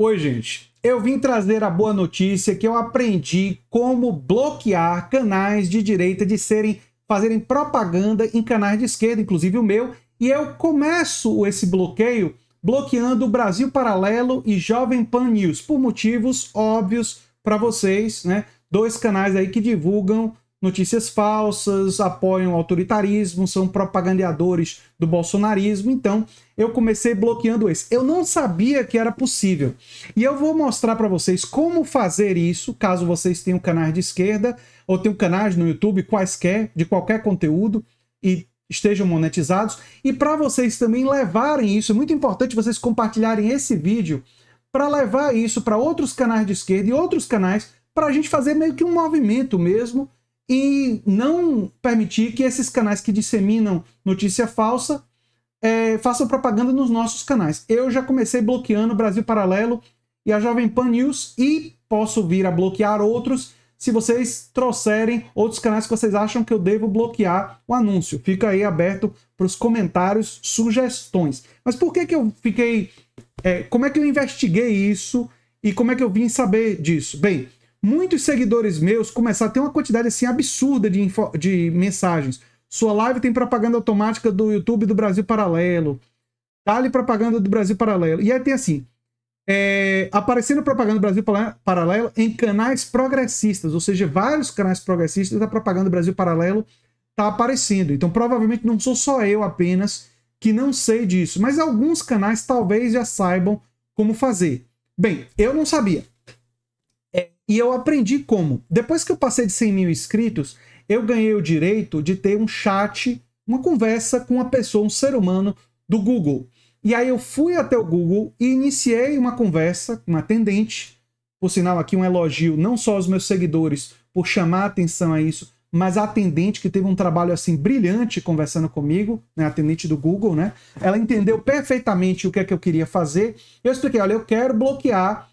Oi, gente. Eu vim trazer a boa notícia que eu aprendi como bloquear canais de direita de serem fazerem propaganda em canais de esquerda, inclusive o meu, e eu começo esse bloqueio bloqueando o Brasil Paralelo e Jovem Pan News por motivos óbvios para vocês, né? Dois canais aí que divulgam notícias falsas, apoiam autoritarismo, são propagandeadores do bolsonarismo. Então, eu comecei bloqueando esse. Eu não sabia que era possível. E eu vou mostrar para vocês como fazer isso, caso vocês tenham canais de esquerda ou tenham canais no YouTube quaisquer, de qualquer conteúdo e estejam monetizados. E para vocês também levarem isso, é muito importante vocês compartilharem esse vídeo para levar isso para outros canais de esquerda e outros canais para a gente fazer meio que um movimento mesmo e não permitir que esses canais que disseminam notícia falsa é, façam propaganda nos nossos canais. Eu já comecei bloqueando o Brasil Paralelo e a Jovem Pan News e posso vir a bloquear outros se vocês trouxerem outros canais que vocês acham que eu devo bloquear o anúncio. Fica aí aberto para os comentários, sugestões. Mas por que, que eu fiquei. É, como é que eu investiguei isso e como é que eu vim saber disso? Bem, muitos seguidores meus começaram a ter uma quantidade assim absurda de, de mensagens. Sua live tem propaganda automática do YouTube do Brasil Paralelo. Dá-lhe tá propaganda do Brasil Paralelo. E aí tem assim: é, aparecendo propaganda do Brasil Paralelo em canais progressistas, ou seja, vários canais progressistas da propaganda do Brasil Paralelo tá aparecendo. Então, provavelmente não sou só eu apenas que não sei disso, mas alguns canais talvez já saibam como fazer. Bem, eu não sabia. E eu aprendi como. Depois que eu passei de 100 mil inscritos, eu ganhei o direito de ter um chat, uma conversa com uma pessoa, um ser humano do Google. E aí eu fui até o Google e iniciei uma conversa com uma atendente. Por sinal, aqui um elogio não só aos meus seguidores por chamar a atenção a isso, mas a atendente que teve um trabalho assim brilhante conversando comigo, né, a atendente do Google, né? Ela entendeu perfeitamente o que é que eu queria fazer. Eu expliquei, olha, eu quero bloquear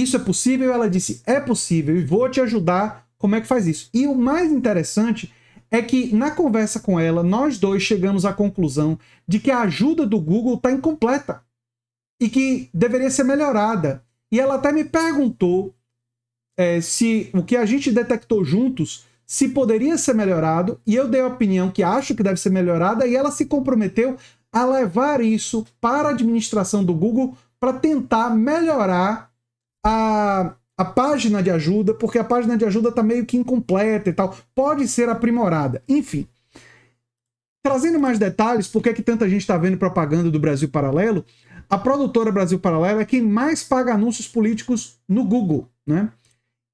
isso é possível? Ela disse: É possível e vou te ajudar. Como é que faz isso? E o mais interessante é que na conversa com ela, nós dois chegamos à conclusão de que a ajuda do Google está incompleta e que deveria ser melhorada. E ela até me perguntou é, se o que a gente detectou juntos se poderia ser melhorado, e eu dei a opinião que acho que deve ser melhorada, e ela se comprometeu a levar isso para a administração do Google para tentar melhorar a, a página de ajuda, porque a página de ajuda está meio que incompleta e tal. Pode ser aprimorada. Enfim. Trazendo mais detalhes, por é que tanta gente está vendo propaganda do Brasil Paralelo? A produtora Brasil Paralelo é quem mais paga anúncios políticos no Google, né?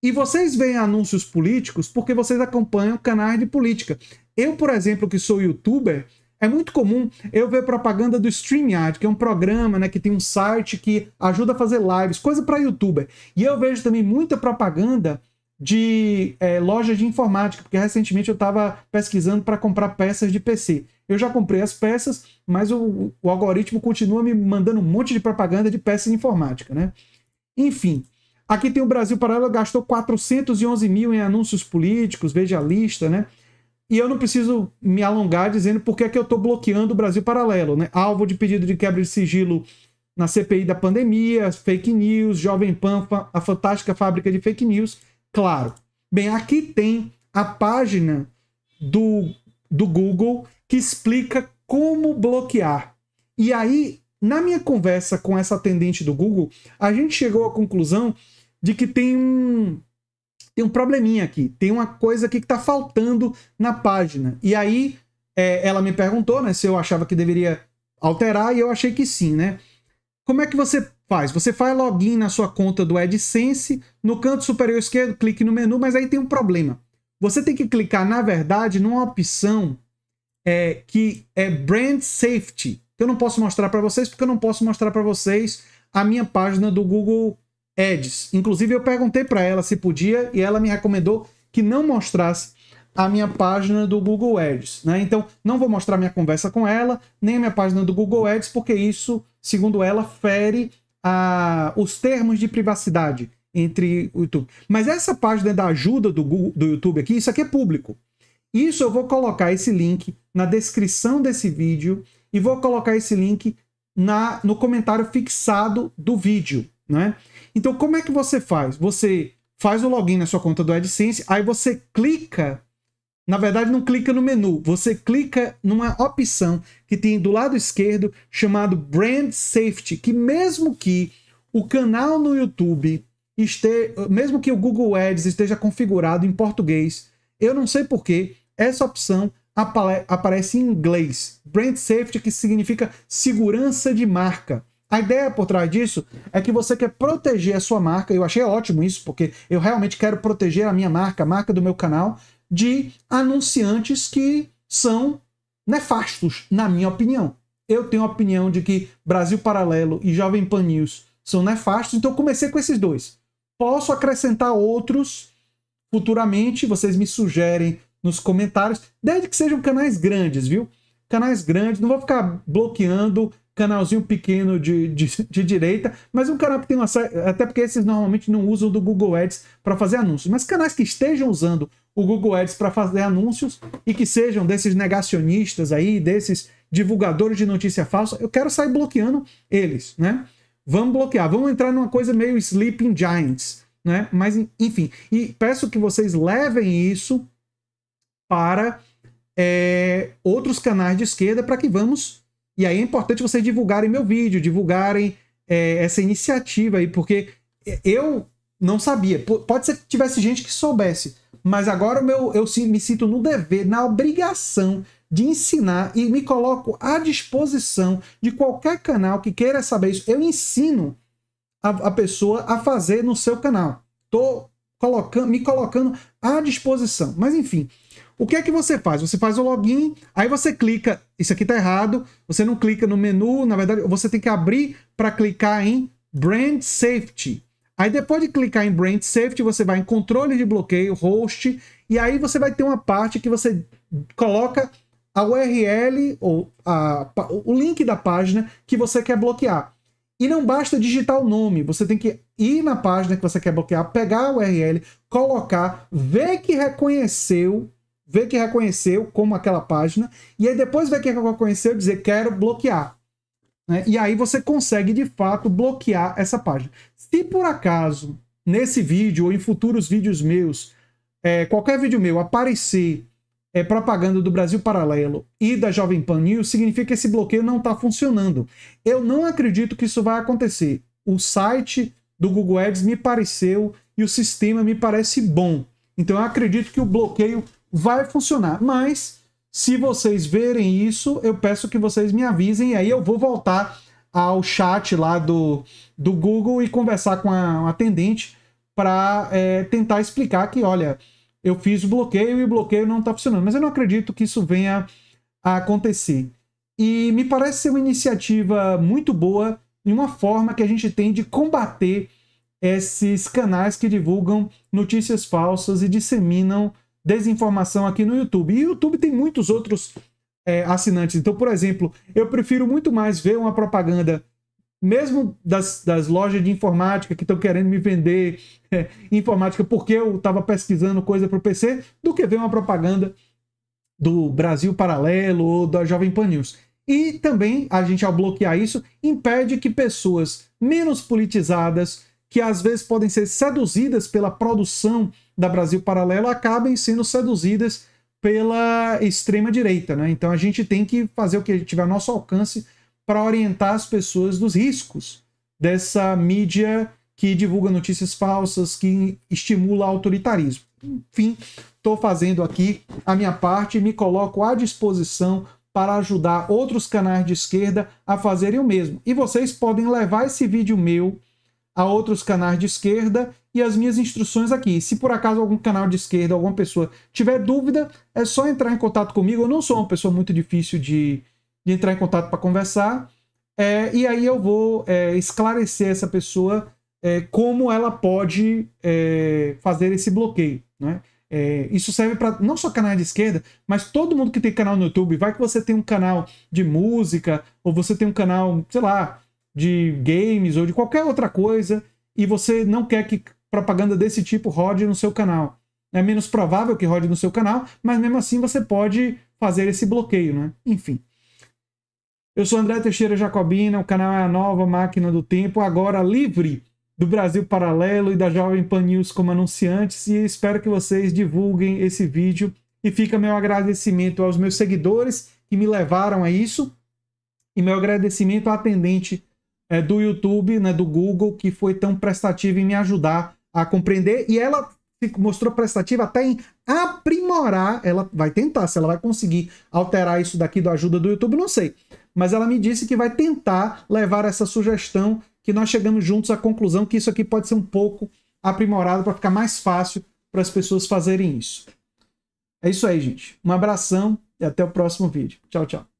E vocês veem anúncios políticos porque vocês acompanham canais de política. Eu, por exemplo, que sou youtuber, é muito comum eu ver propaganda do StreamYard, que é um programa né, que tem um site que ajuda a fazer lives, coisa para youtuber. E eu vejo também muita propaganda de é, lojas de informática, porque recentemente eu estava pesquisando para comprar peças de PC. Eu já comprei as peças, mas o, o, algoritmo continua me mandando um monte de propaganda de peças de informática, né? Enfim, aqui tem o Brasil Paralelo, gastou 411 mil em anúncios políticos, veja a lista, né? E eu não preciso me alongar dizendo por que, é que eu estou bloqueando o Brasil Paralelo, né? Alvo de pedido de quebra de sigilo na CPI da pandemia, fake news, Jovem Pan, a fantástica fábrica de fake news, claro. Bem, aqui tem a página do, do Google que explica como bloquear. E aí, na minha conversa com essa atendente do Google, a gente chegou à conclusão de que tem um, tem um probleminha aqui, tem uma coisa aqui que está faltando na página. E aí é, ela me perguntou né, se eu achava que deveria alterar e eu achei que sim, né? Como é que você faz? Você faz login na sua conta do AdSense, no canto superior esquerdo, clique no menu, mas aí tem um problema. Você tem que clicar, na verdade, numa opção é, que é Brand Safety, que eu não posso mostrar para vocês, porque eu não posso mostrar para vocês a minha página do Google ads. Inclusive, eu perguntei para ela se podia e ela me recomendou que não mostrasse a minha página do Google Ads. Né? Então, não vou mostrar minha conversa com ela, nem a minha página do Google Ads, porque isso, segundo ela, fere a, os termos de privacidade entre o YouTube. Mas essa página da ajuda do, Google, do YouTube aqui, isso aqui é público. Isso eu vou colocar esse link na descrição desse vídeo e vou colocar esse link na, no comentário fixado do vídeo. Né? Então, como é que você faz? Você faz o login na sua conta do AdSense, aí você clica. Na verdade, não clica no menu, você clica numa opção que tem do lado esquerdo chamado Brand Safety, que mesmo que o canal no YouTube este, mesmo que o Google Ads esteja configurado em português, eu não sei porquê, essa opção aparece em inglês. Brand Safety, que significa segurança de marca. A ideia por trás disso é que você quer proteger a sua marca. Eu achei ótimo isso, porque eu realmente quero proteger a minha marca, a marca do meu canal, de anunciantes que são nefastos, na minha opinião. Eu tenho a opinião de que Brasil Paralelo e Jovem Pan News são nefastos, então comecei com esses dois. Posso acrescentar outros futuramente, vocês me sugerem nos comentários, desde que sejam canais grandes, viu? Canais grandes, não vou ficar bloqueando canalzinho pequeno de, de, de, direita, mas um canal que tem uma. Até porque esses normalmente não usam do Google Ads para fazer anúncios. Mas canais que estejam usando o Google Ads para fazer anúncios e que sejam desses negacionistas aí, desses divulgadores de notícia falsa, eu quero sair bloqueando eles, né? Vamos bloquear, vamos entrar numa coisa meio Sleeping Giants, né? Mas enfim, e peço que vocês levem isso para é, outros canais de esquerda para que vamos e aí é importante vocês divulgarem meu vídeo, divulgarem é, essa iniciativa aí, porque eu não sabia. Pode ser que tivesse gente que soubesse, mas agora meu, eu me sinto no dever, na obrigação de ensinar e me coloco à disposição de qualquer canal que queira saber isso. Eu ensino a, a pessoa a fazer no seu canal. Estou colocando, me colocando à disposição. Mas enfim, o que é que você faz? Você faz o login, aí você clica, isso aqui está errado, você não clica no menu, na verdade, você tem que abrir para clicar em Brand Safety. Aí depois de clicar em Brand Safety, você vai em controle de bloqueio, host, e aí você vai ter uma parte que você coloca a URL ou a, o link da página que você quer bloquear. E não basta digitar o nome, você tem que ir na página que você quer bloquear, pegar a URL, colocar, ver que reconheceu ver que reconheceu como aquela página, e aí depois ver que reconheceu dizer quero bloquear. Né? E aí você consegue, de fato, bloquear essa página. Se por acaso, nesse vídeo ou em futuros vídeos meus, é, qualquer vídeo meu aparecer é, propaganda do Brasil Paralelo e da Jovem Pan News, significa que esse bloqueio não está funcionando. Eu não acredito que isso vai acontecer. O site do Google Ads me pareceu e o sistema me parece bom. Então eu acredito que o bloqueio vai funcionar. Mas se vocês verem isso, eu peço que vocês me avisem e aí eu vou voltar ao chat lá do, do Google e conversar com a, atendente para é, tentar explicar que, olha, eu fiz o bloqueio e o bloqueio não está funcionando. Mas eu não acredito que isso venha a acontecer. E me parece ser uma iniciativa muito boa e uma forma que a gente tem de combater esses canais que divulgam notícias falsas e disseminam desinformação aqui no YouTube. E o YouTube tem muitos outros é, assinantes. Então, por exemplo, eu prefiro muito mais ver uma propaganda, mesmo das, das lojas de informática que estão querendo me vender é, informática porque eu estava pesquisando coisa para o PC, do que ver uma propaganda do Brasil Paralelo ou da Jovem Pan News. E também, a gente ao bloquear isso, impede que pessoas menos politizadas, que às vezes podem ser seduzidas pela produção da Brasil Paralelo acabem sendo seduzidas pela extrema-direita. Né? Então a gente tem que fazer o que tiver ao nosso alcance para orientar as pessoas dos riscos dessa mídia que divulga notícias falsas, que estimula autoritarismo. Enfim, estou fazendo aqui a minha parte e me coloco à disposição para ajudar outros canais de esquerda a fazerem o mesmo. E vocês podem levar esse vídeo meu a outros canais de esquerda e as minhas instruções aqui. Se por acaso algum canal de esquerda, alguma pessoa tiver dúvida, é só entrar em contato comigo. Eu não sou uma pessoa muito difícil de, de entrar em contato para conversar. É, e aí eu vou é, esclarecer essa pessoa é, como ela pode é, fazer esse bloqueio. Né? É, isso serve para não só canal de esquerda, mas todo mundo que tem canal no YouTube. Vai que você tem um canal de música, ou você tem um canal, sei lá, de games ou de qualquer outra coisa, e você não quer que propaganda desse tipo rode no seu canal. É menos provável que rode no seu canal, mas mesmo assim você pode fazer esse bloqueio, né? Enfim. Eu sou André Teixeira Jacobina, o canal é a nova máquina do tempo, agora livre do Brasil Paralelo e da Jovem Pan News como anunciantes, e espero que vocês divulguem esse vídeo. E fica meu agradecimento aos meus seguidores que me levaram a isso, e meu agradecimento à atendente é, do YouTube, né, do Google, que foi tão prestativo em me ajudar a compreender e ela se mostrou prestativa até em aprimorar. Ela vai tentar, se ela vai conseguir alterar isso daqui da ajuda do YouTube, não sei. Mas ela me disse que vai tentar levar essa sugestão que nós chegamos juntos à conclusão que isso aqui pode ser um pouco aprimorado para ficar mais fácil para as pessoas fazerem isso. É isso aí, gente. Um abração e até o próximo vídeo. Tchau, tchau.